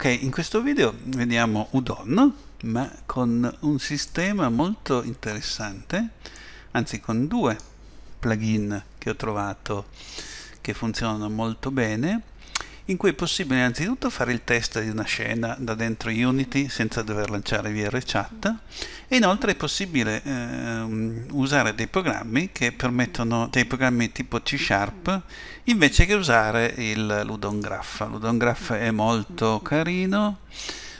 Ok, in questo video vediamo Udon, ma con un sistema molto interessante, anzi con due plugin che ho trovato che funzionano molto bene in cui è possibile innanzitutto fare il test di una scena da dentro Unity senza dover lanciare VRChat e inoltre è possibile eh, usare dei programmi che permettono dei programmi tipo C Sharp invece che usare il Ludon Graph. Ludon Graph è molto carino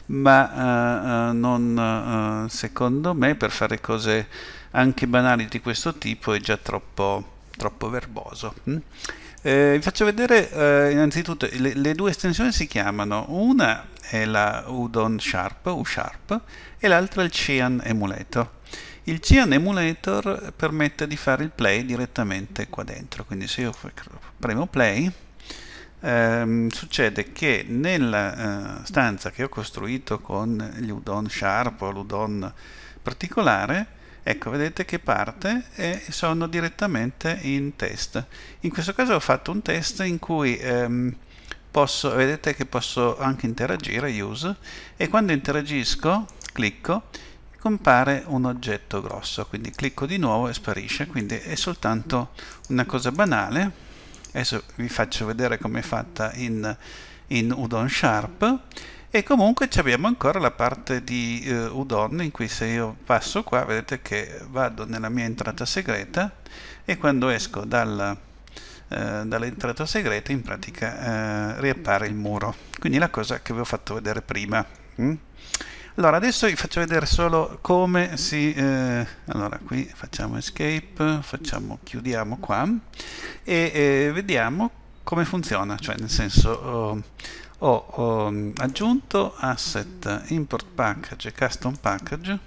ma eh, eh, non, eh, secondo me per fare cose anche banali di questo tipo è già troppo, troppo verboso. Mm? Eh, vi faccio vedere eh, innanzitutto le, le, due estensioni si chiamano, una è la Udon Sharp, U Sharp, e l'altra il Cian Emulator. Il Cian Emulator permette di fare il play direttamente qua dentro, quindi se io premo play ehm, succede che nella eh, stanza che ho costruito con l'Udon Sharp o l'Udon particolare Ecco, vedete che parte e sono direttamente in test. In questo caso ho fatto un test in cui ehm, posso, vedete che posso anche interagire, use, e quando interagisco, clicco, compare un oggetto grosso, quindi clicco di nuovo e sparisce, quindi è soltanto una cosa banale. Adesso vi faccio vedere come è fatta in, in Udon Sharp e comunque abbiamo ancora la parte di eh, Udon in cui se io passo qua vedete che vado nella mia entrata segreta e quando esco dal, eh, dall'entrata segreta in pratica eh, riappare il muro quindi la cosa che vi ho fatto vedere prima mm? allora adesso vi faccio vedere solo come si eh, allora qui facciamo escape facciamo chiudiamo qua e eh, vediamo come funziona cioè nel senso oh, ho, ho mm, aggiunto asset import package custom package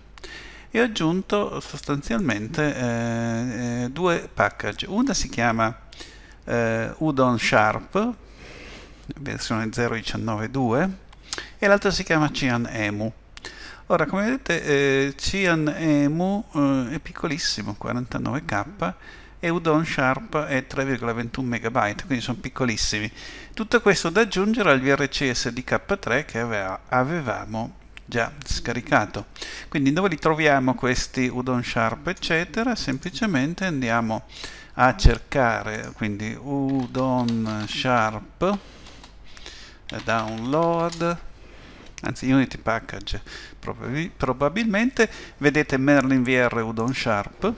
e ho aggiunto sostanzialmente eh, eh due package una si chiama eh, udon sharp versione 0.19.2 e l'altra si chiama cian emu ora come vedete eh, cian emu eh, è piccolissimo 49k e Udon Sharp è 3,21 MB, quindi sono piccolissimi. Tutto questo da aggiungere al VRCS DK3 che aveva, avevamo già scaricato. Quindi dove li troviamo questi Udon Sharp eccetera? Semplicemente andiamo a cercare, quindi Udon Sharp eh, download anzi Unity Package probabilmente vedete Merlin VR Udon Sharp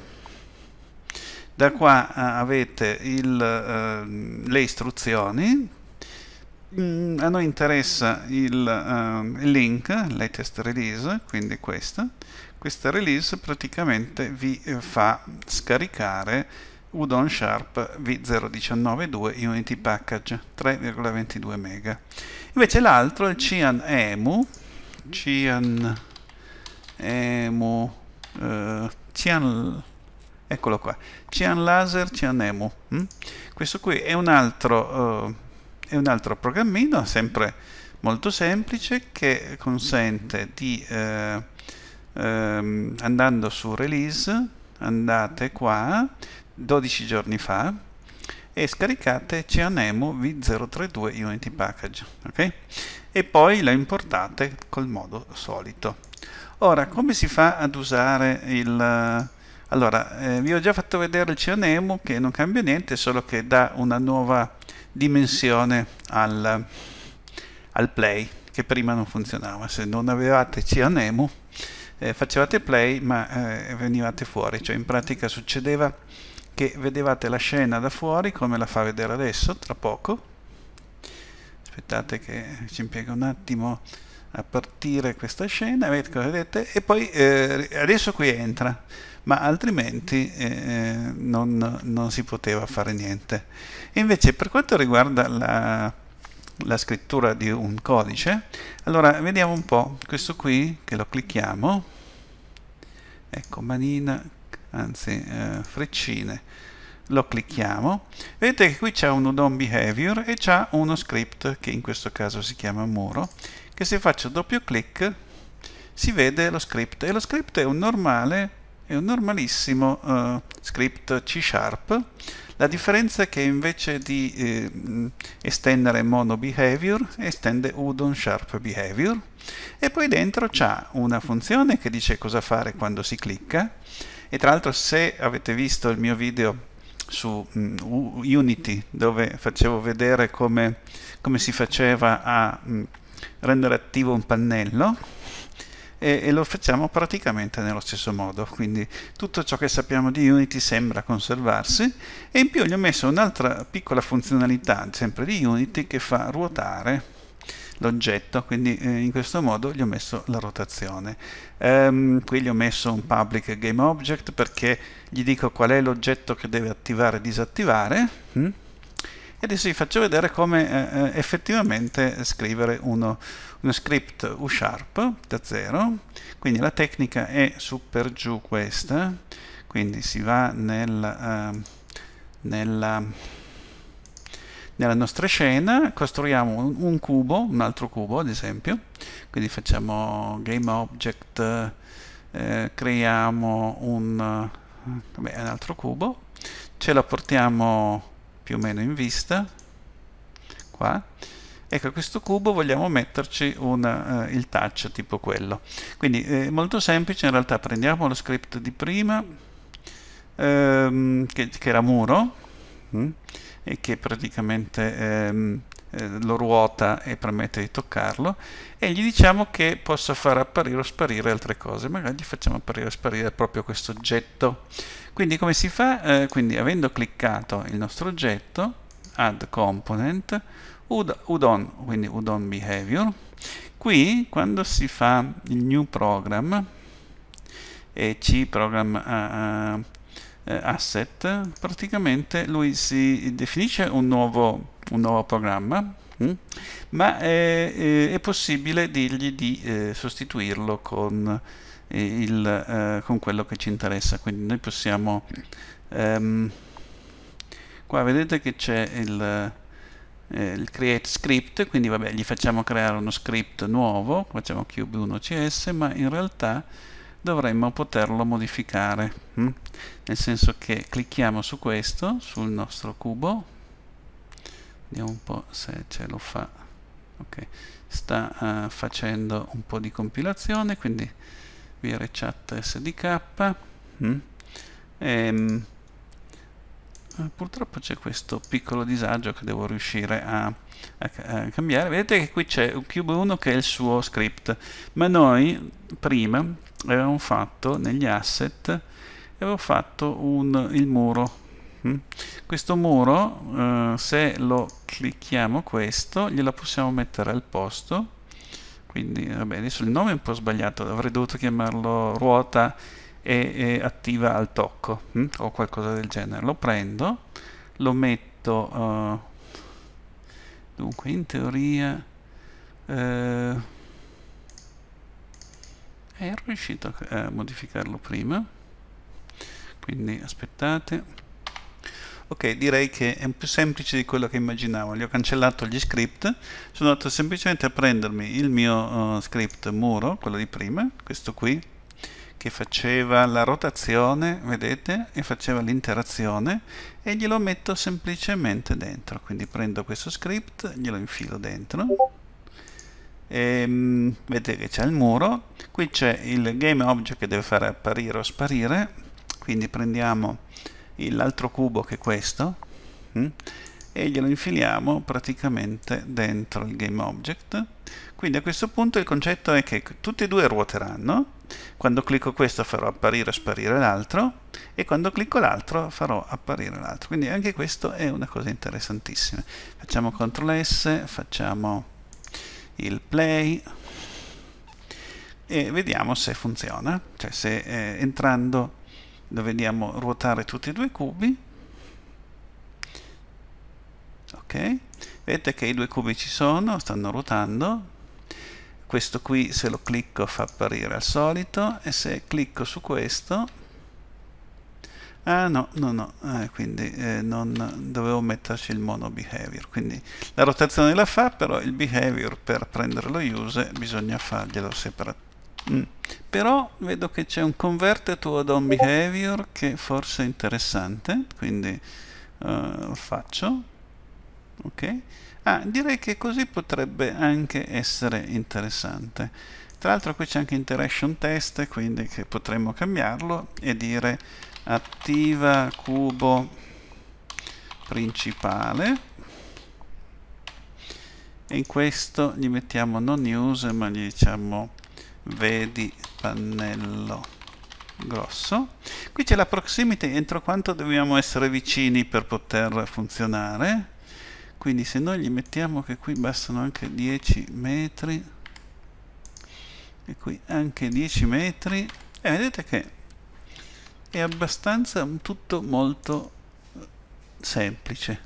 da qua eh, avete il, eh, le istruzioni mm, a noi interessa il, eh, il link latest release quindi questa questa release praticamente vi eh, fa scaricare Udon Sharp V0192 Unity Package 3,22 MB invece l'altro è il Cian Emu Cian Emu eh, Cian eccolo qua Cian Laser Cian Emu mm? questo qui è un altro uh, è un altro programmino sempre molto semplice che consente di eh, ehm, andando su release andate qua 12 giorni fa e scaricate Cianemo V032 Unity Package okay? e poi la importate col modo solito ora come si fa ad usare il allora, eh, vi ho già fatto vedere il Cionemu che non cambia niente, solo che dà una nuova dimensione al, al play, che prima non funzionava. Se non avevate Cionemu, eh, facevate play ma eh, venivate fuori, cioè in pratica succedeva che vedevate la scena da fuori, come la fa vedere adesso, tra poco. Aspettate che ci impiega un attimo a partire questa scena, vedete e poi eh, adesso qui entra, ma altrimenti eh, eh, non, non, si poteva fare niente. Invece per quanto riguarda la, la scrittura di un codice, allora vediamo un po', questo qui che lo clicchiamo, ecco manina, anzi eh, freccine, lo clicchiamo vedete che qui c'è un udon behavior e c'è uno script che in questo caso si chiama muro che se faccio doppio clic si vede lo script e lo script è un normale è un normalissimo eh, script C sharp la differenza è che invece di eh, estendere mono behavior estende udon sharp behavior e poi dentro c'è una funzione che dice cosa fare quando si clicca e tra l'altro se avete visto il mio video su mh, mm, Unity dove facevo vedere come, come si faceva a mh, mm, rendere attivo un pannello e, e, lo facciamo praticamente nello stesso modo quindi tutto ciò che sappiamo di Unity sembra conservarsi e in più gli ho messo un'altra piccola funzionalità sempre di Unity che fa ruotare l'oggetto quindi eh, in questo modo gli ho messo la rotazione ehm, qui gli ho messo un public game object perché gli dico qual è l'oggetto che deve attivare e disattivare hm? e adesso vi faccio vedere come eh, eh effettivamente scrivere uno, uno script U sharp da zero quindi la tecnica è su per giù questa quindi si va nel, eh, nella nella nostra scena costruiamo un, un cubo, un altro cubo ad esempio, quindi facciamo GameObject, eh, creiamo un, eh, vabbè, un altro cubo, ce lo portiamo più o meno in vista, qua, ecco a questo cubo vogliamo metterci una, eh, il touch tipo quello quindi è eh, molto semplice in realtà prendiamo lo script di prima ehm, che, che, era muro mm, e che praticamente ehm, eh, lo ruota e permette di toccarlo e gli diciamo che possa far apparire o sparire altre cose magari gli facciamo apparire o sparire proprio questo oggetto quindi come si fa? Eh, quindi avendo cliccato il nostro oggetto add component udon, quindi udon behavior qui quando si fa il new program e c program uh, uh, eh, asset, praticamente lui si definisce un nuovo, un nuovo programma, mh? Mm? ma è, è, possibile dirgli di eh, sostituirlo con, eh, il, eh, con, quello che ci interessa. Quindi noi possiamo... Ehm, qua vedete che c'è il, eh, il, create script, quindi vabbè, gli facciamo creare uno script nuovo, facciamo cube1cs, ma in realtà dovremmo poterlo modificare hm? nel senso che clicchiamo su questo sul nostro cubo vediamo un po' se ce lo fa ok sta uh, facendo un po' di compilazione quindi VRChat SDK mm? hm? e, eh, purtroppo c'è questo piccolo disagio che devo riuscire a, a, a cambiare vedete che qui c'è un cube 1 che è il suo script ma noi prima avevamo fatto negli asset avevo fatto un, il muro mm? questo muro eh, se lo clicchiamo questo gliela possiamo mettere al posto quindi vabbè, adesso il nome è un po' sbagliato avrei dovuto chiamarlo ruota e, e attiva al tocco hm? o qualcosa del genere. Lo prendo, lo metto, uh, dunque in teoria... Uh, ero riuscito a modificarlo prima quindi aspettate ok direi che è più semplice di quello che immaginavo gli ho cancellato gli script sono andato semplicemente a prendermi il mio uh, script muro quello di prima questo qui che faceva la rotazione, vedete, e faceva l'interazione e glielo metto semplicemente dentro. Quindi prendo questo script, glielo infilo dentro. E, ehm, vedete che c'è il muro, qui c'è il game object che deve fare apparire o sparire, quindi prendiamo l'altro cubo che è questo mm, e glielo infiliamo praticamente dentro il game object. Quindi a questo punto il concetto è che tutti e due ruoteranno quando clicco questo farò apparire e sparire l'altro e quando clicco l'altro farò apparire l'altro. Quindi anche questo è una cosa interessantissima. Facciamo CTRL S, facciamo il play e vediamo se funziona. Cioè se eh, entrando lo vediamo ruotare tutti e due i cubi. Ok. Vedete che i due cubi ci sono, stanno ruotando, questo qui se lo clicco fa apparire al solito e se clicco su questo ah no no no eh, quindi eh, non dovevo metterci il mono behavior quindi la rotazione la fa però il behavior per prenderlo use bisogna farglielo separare mm. però vedo che c'è un convert to ad on behavior che forse è interessante quindi eh, lo faccio ok? Ah, direi che così potrebbe anche essere interessante. Tra l'altro qui c'è anche interaction test, quindi che potremmo cambiarlo e dire attiva cubo principale e in questo gli mettiamo non use ma gli diciamo vedi pannello grosso. Qui c'è la proximity entro quanto dobbiamo essere vicini per poter funzionare quindi se noi gli mettiamo che qui bastano anche 10 metri e qui anche 10 metri e vedete che è abbastanza tutto molto eh, semplice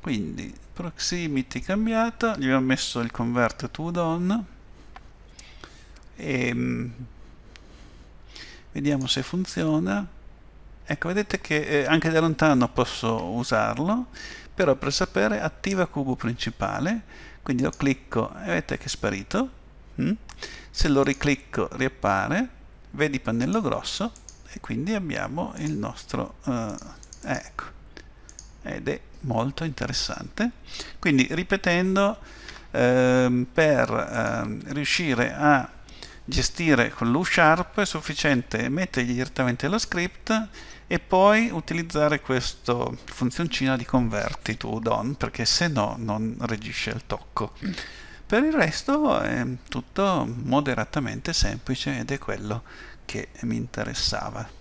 quindi proximity cambiato gli ho messo il convert to on e ehm, vediamo se funziona ecco vedete che eh, anche da lontano posso usarlo però per sapere attiva cubo principale, quindi lo clicco e vedete che è sparito, mm? se lo riclicco riappare, vedi pannello grosso e quindi abbiamo il nostro, eh, eh ecco, ed è molto interessante. Quindi ripetendo, eh, per eh, riuscire a gestire con l'U Sharp è sufficiente mettergli direttamente lo script e poi utilizzare questa funzioncina di converti to DOM perché se no non regisce il tocco. Per il resto è tutto moderatamente semplice ed è quello che mi interessava.